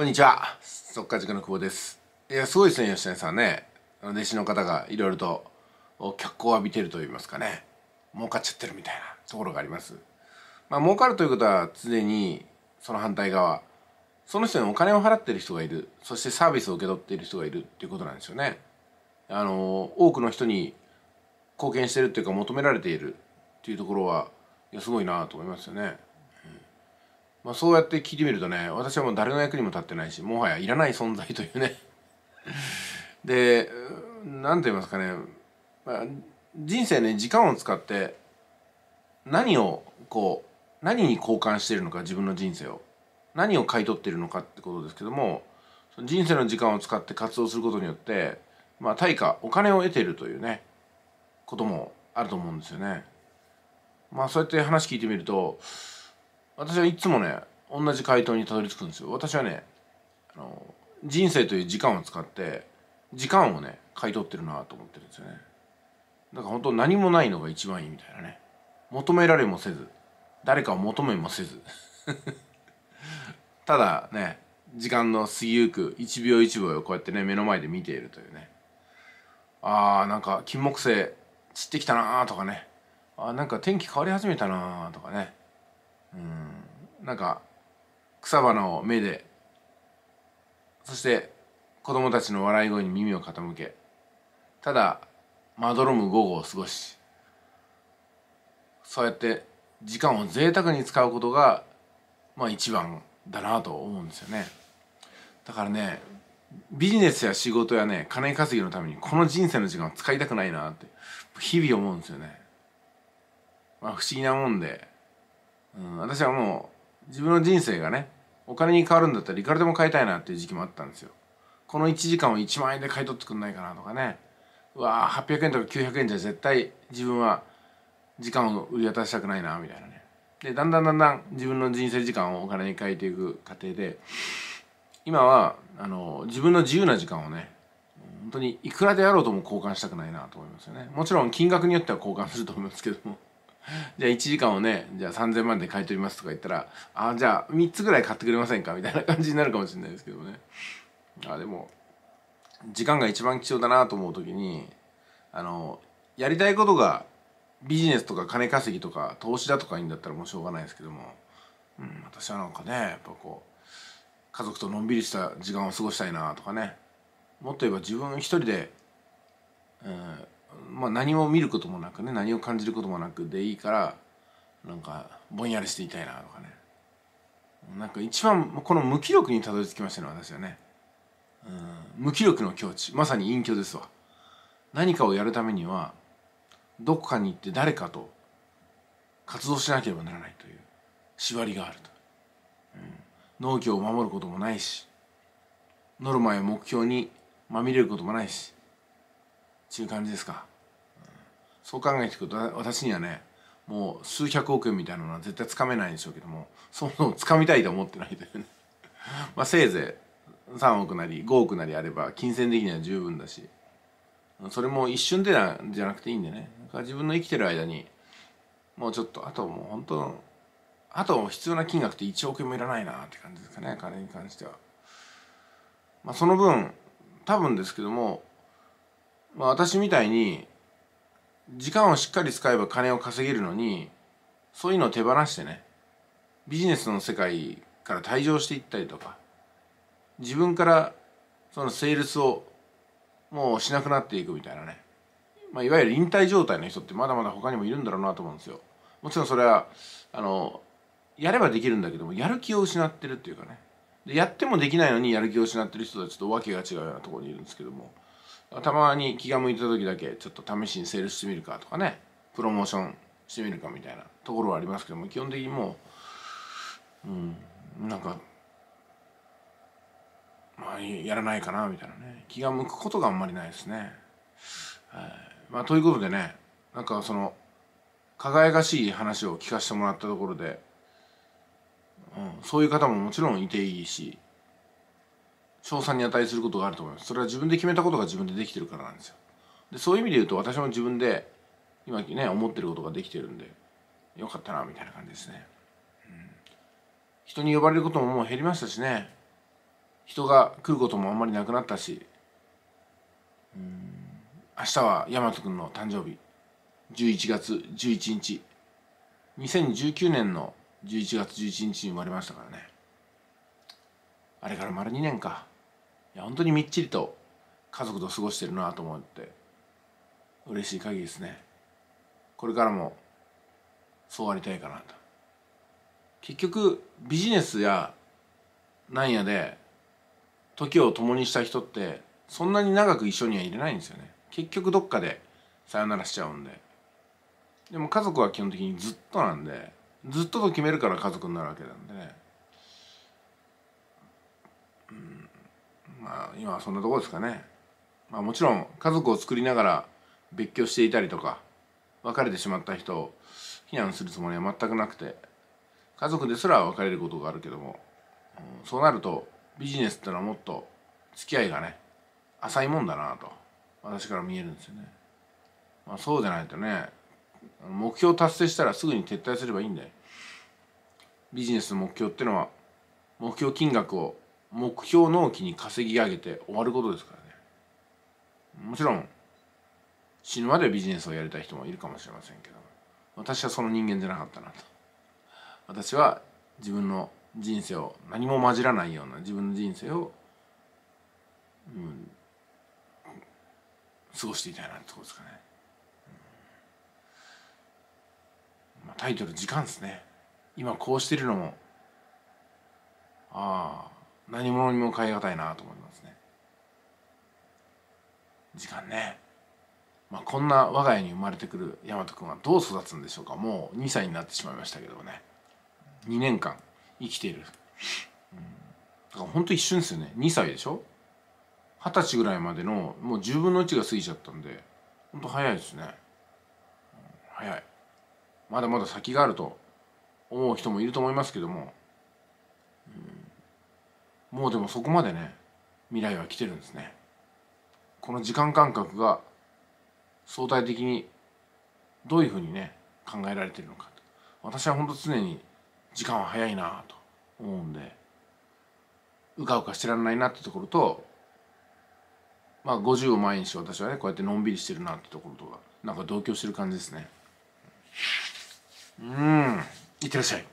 こんにちは。速稼塾の久保です。いや、すごいですね、吉谷さんね。弟子の方がいろいろと脚光を浴びてると言いますかね。儲かっちゃってるみたいなところがあります。まあ、儲かるということは常にその反対側、その人にお金を払ってる人がいる。そしてサービスを受け取っている人がいるっていうことなんですよね。あの、多くの人に貢献してるっていうか求められているっていうところは、いや、すごいなと思いますよね。まあ、そうやって聞いてみるとね私はもう誰の役にも立ってないしもはやいらない存在というね で何て言いますかね、まあ、人生ね時間を使って何をこう何に交換しているのか自分の人生を何を買い取っているのかってことですけども人生の時間を使って活動することによって、まあ、対価お金を得ているというねこともあると思うんですよね。まあ、そうやって話聞いてみると私はいつもね同じ回答にたどり着くんですよ私はねあの人生という時間を使って時間をね買い取ってるなと思ってるんですよねだから本当何もないのが一番いいみたいなね求められもせず誰かを求めもせず ただね時間の過ぎゆく1秒1秒をこうやってね目の前で見ているというねあーなんか金木犀散ってきたなーとかねあーなんか天気変わり始めたなーとかねなんか草花を目でそして子供たちの笑い声に耳を傾けただまどろむ午後を過ごしそうやって時間を贅沢に使うことがまあ一番だなと思うんですよねだからねビジネスや仕事やね金稼ぎのためにこの人生の時間を使いたくないなって日々思うんですよねまあ不思議なもんで、うん、私はもう自分の人生がねお金に変わるんだったらいくらでも買いたいなっていう時期もあったんですよこの1時間を1万円で買い取ってくんないかなとかねうわー800円とか900円じゃ絶対自分は時間を売り渡したくないなみたいなねでだんだんだんだん自分の人生時間をお金に変えていく過程で今はあの自分の自由な時間をね本当にいくらであろうとも交換したくないなと思いますよねもちろん金額によっては交換すると思いますけどもじゃあ1時間をねじゃあ3,000万で買い取りますとか言ったらああ、じゃあ3つぐらい買ってくれませんかみたいな感じになるかもしれないですけどねあでも時間が一番貴重だなと思う時にあのやりたいことがビジネスとか金稼ぎとか投資だとかいいんだったらもうしょうがないですけども、うん、私はなんかねやっぱこう家族とのんびりした時間を過ごしたいなとかねもっと言えば自分一人で、うん、まあ、何も見ることもなくね何を感じることもなくでいいからなんかぼんやりしていたいなとかねなんか一番この無気力にたどり着きましたね私はね、うん、無気力の境地まさに隠居ですわ何かをやるためにはどこかに行って誰かと活動しなければならないという縛りがあると、うん、農業を守ることもないしノルマや目標にまみれることもないしていう感じですか、うん、そう考えていくと私にはねもう数百億円みたいなのは絶対つかめないんでしょうけどもそもそもつかみたいと思ってないというね まあせいぜい3億なり5億なりあれば金銭的には十分だしそれも一瞬でなじゃなくていいんでね自分の生きてる間にもうちょっとあともう本当あと必要な金額って1億円もいらないなって感じですかね金に関しては。まあ、その分多分ですけどもまあ、私みたいに時間をしっかり使えば金を稼げるのにそういうのを手放してねビジネスの世界から退場していったりとか自分からそのセールスをもうしなくなっていくみたいなね、まあ、いわゆる引退状態の人ってまだまだ他にもいるんだろうなと思うんですよ。もちろんそれはあのやればできるんだけどもやる気を失ってるっていうかねでやってもできないのにやる気を失ってる人たちと訳が違うようなところにいるんですけども。たまに気が向いた時だけちょっと試しにセールしてみるかとかねプロモーションしてみるかみたいなところはありますけども基本的にもううんなんかまあやらないかなみたいなね気が向くことがあんまりないですね。はい、まあということでねなんかその輝かしい話を聞かせてもらったところで、うん、そういう方ももちろんいていいし賞賛に値することがあると思いますそれは自分で決めたことが自分でできてるからなんですよでそういう意味で言うと私も自分で今ね思ってることができてるんでよかったなみたいな感じですね、うん、人に呼ばれることももう減りましたしね人が来ることもあんまりなくなったし、うん、明日は大和君の誕生日11月11日2019年の11月11日に生まれましたからねあれから丸2年かいや本当にみっちりと家族と過ごしてるなと思って嬉しい限りですねこれからもそうありたいかなと結局ビジネスやなんやで時を共にした人ってそんなに長く一緒にはいれないんですよね結局どっかでさよならしちゃうんででも家族は基本的にずっとなんでずっとと決めるから家族になるわけなんでねまあ、今はそんなところですかね、まあ、もちろん家族を作りながら別居していたりとか別れてしまった人を非難するつもりは全くなくて家族ですら別れることがあるけども、うん、そうなるとビジネスってのはもっと付き合いがね浅いもんだなと私から見えるんですよね、まあ、そうじゃないとね目標達成したらすぐに撤退すればいいんでビジネスの目標ってのは目標金額を目標納期に稼ぎ上げて終わることですからねもちろん死ぬまでビジネスをやりたい人もいるかもしれませんけど私はその人間じゃなかったなと私は自分の人生を何も混じらないような自分の人生を、うん、過ごしていたいなってことですかね、うん、まあ、タイトル「時間」ですね今こうしてるのもああ何者にも変え難いなと思いますね時間ねまあ、こんな我が家に生まれてくる大和君はどう育つんでしょうかもう2歳になってしまいましたけどね2年間生きている、だからほんと一瞬ですよね2歳でしょ二十歳ぐらいまでのもう10分の1が過ぎちゃったんでほんと早いですね、早いまだまだ先があると思う人もいると思いますけどももうでもそこまでね未来は来てるんですねこの時間感覚が相対的にどういうふうにね考えられてるのかと私は本当常に時間は早いなと思うんでうかうかしてらんないなってところとまあ50を毎日私はねこうやってのんびりしてるなってところとかなんか同居してる感じですねうんいってらっしゃい